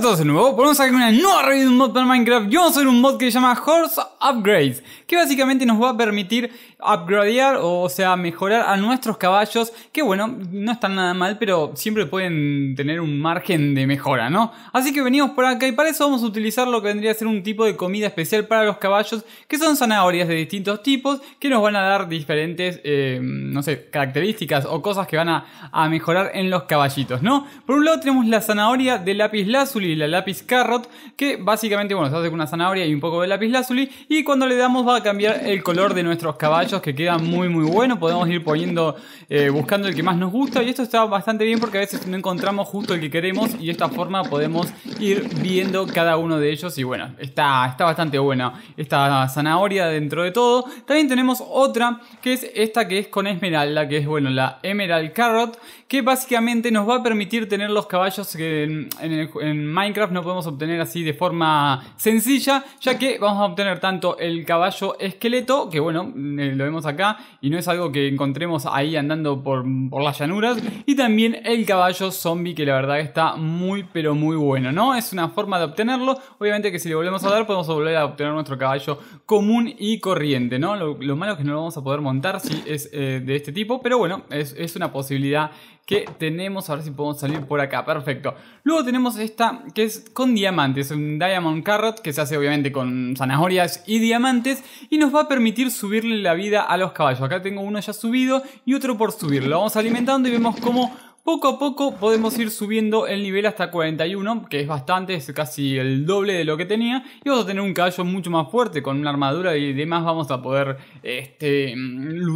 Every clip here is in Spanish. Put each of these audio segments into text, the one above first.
todos de nuevo, podemos sacar una nueva revista de un mod para Minecraft. Yo soy un mod que se llama Horse Upgrades, que básicamente nos va a permitir upgradear, o sea, mejorar a nuestros caballos, que bueno, no están nada mal, pero siempre pueden tener un margen de mejora, ¿no? Así que venimos por acá y para eso vamos a utilizar lo que vendría a ser un tipo de comida especial para los caballos, que son zanahorias de distintos tipos, que nos van a dar diferentes, eh, no sé, características o cosas que van a, a mejorar en los caballitos, ¿no? Por un lado tenemos la zanahoria de lápiz lazuli, y la lápiz carrot, que básicamente, bueno, se hace con una zanahoria y un poco de lápiz lazuli. Y cuando le damos va a cambiar el color de nuestros caballos, que queda muy muy bueno. Podemos ir poniendo, eh, buscando el que más nos gusta. Y esto está bastante bien porque a veces no encontramos justo el que queremos. Y de esta forma podemos ir viendo cada uno de ellos. Y bueno, está, está bastante buena esta zanahoria dentro de todo. También tenemos otra, que es esta que es con esmeralda, que es, bueno, la emerald carrot, que básicamente nos va a permitir tener los caballos en, en, en Minecraft no podemos obtener así de forma sencilla, ya que vamos a obtener tanto el caballo esqueleto, que bueno, mm, eh, lo vemos acá, y no es algo que encontremos ahí andando por, las llanuras, y también el caballo zombie, que la verdad está muy pero muy bueno, ¿no? Es una forma de obtenerlo, obviamente que si le volvemos a dar podemos volver a obtener nuestro caballo común y corriente, ¿no? Lo, malo es que no lo vamos a poder montar si es eh, de este tipo, pero bueno, es, es una posibilidad que tenemos. ver si podemos salir por acá, perfecto. Luego tenemos esta que es con diamantes, un Diamond Carrot que se hace obviamente con zanahorias y diamantes y nos va a permitir subirle la vida a los caballos. Acá tengo uno ya subido y otro por subir. Lo vamos alimentando y vemos cómo poco a poco podemos ir subiendo el nivel hasta 41, que es bastante, es casi el doble de lo que tenía. Y vamos a tener un caballo mucho más fuerte, con una armadura y demás vamos a poder este,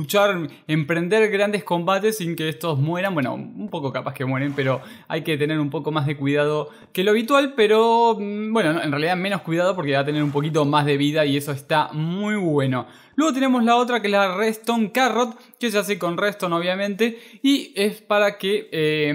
luchar, emprender grandes combates sin que estos mueran. Bueno, un poco capaz que mueren, pero hay que tener un poco más de cuidado que lo habitual, pero mm, bueno, en realidad menos cuidado porque va a tener un poquito más de vida y eso está muy bueno. Luego tenemos la otra que es la Redstone Carrot, que se hace con Redstone obviamente, y es para que eh,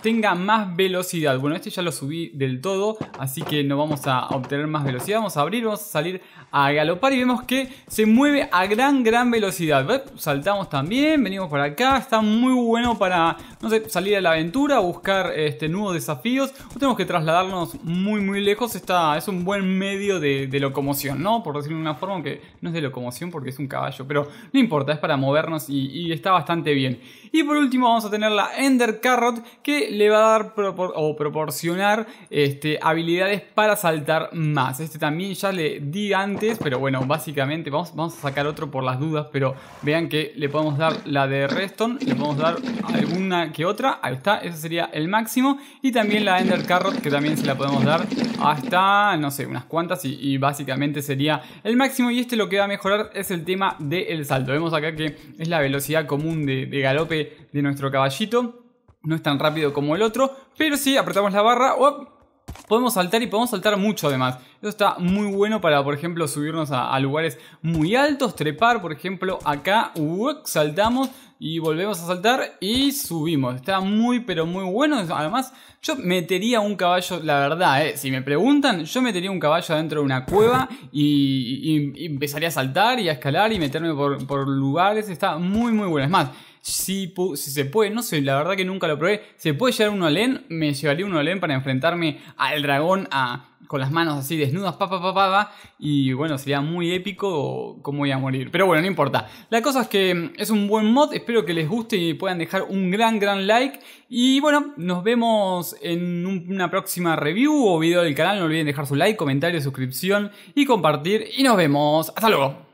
tenga más velocidad. Bueno, este ya lo subí del todo, así que no vamos a obtener más velocidad. Vamos a abrir, vamos a salir a galopar y vemos que se mueve a gran, gran velocidad saltamos también, venimos para acá. Está muy bueno para, no salir a la aventura, buscar este, nuevos desafíos. O tenemos que trasladarnos muy, muy lejos. Está, es un buen medio de, locomoción, ¿no? Por decirlo de una forma, que no es de locomoción porque es un caballo. Pero no importa, es para movernos y, está bastante bien. Y por último vamos a tener la Ender Carrot que le va a dar o proporcionar este, habilidades para saltar más. Este también ya le di antes, pero bueno, básicamente vamos, vamos a sacar otro por las dudas, pero vean que le podemos dar la de redstone le podemos dar alguna que otra, ahí está, ese sería el máximo. Y también la Ender Carrot, que también se la podemos dar hasta, no sé, unas cuantas y, básicamente sería el máximo. Y este lo que va a mejorar es el tema del salto. Vemos acá que es la velocidad común de, galope de nuestro caballito. No es tan rápido como el otro, pero si sí, apretamos la barra, ¡op! podemos saltar y podemos saltar mucho además. Eso está muy bueno para, por ejemplo, subirnos a, lugares muy altos, trepar, por ejemplo, acá, saltamos y volvemos a saltar y subimos. Está muy, pero muy bueno. Además, yo metería un caballo, la verdad, eh, si me preguntan, yo metería un caballo adentro de una cueva y, empezaría a saltar y a escalar y meterme por lugares. Está muy, muy bueno. Es más, si, se puede, no sé, la verdad que nunca lo probé. ¿Se puede llevar un Olen? Me llevaría un Olen para enfrentarme al dragón a, con las manos así desnudas, Y bueno, sería muy épico cómo voy a morir. Pero bueno, no importa. La cosa es que mm, es un buen mod. Espero que les guste y puedan dejar un gran, gran like. Y bueno, nos vemos en una próxima review o video del canal. No olviden dejar su like, comentario, suscripción y compartir. Y nos vemos. Hasta luego.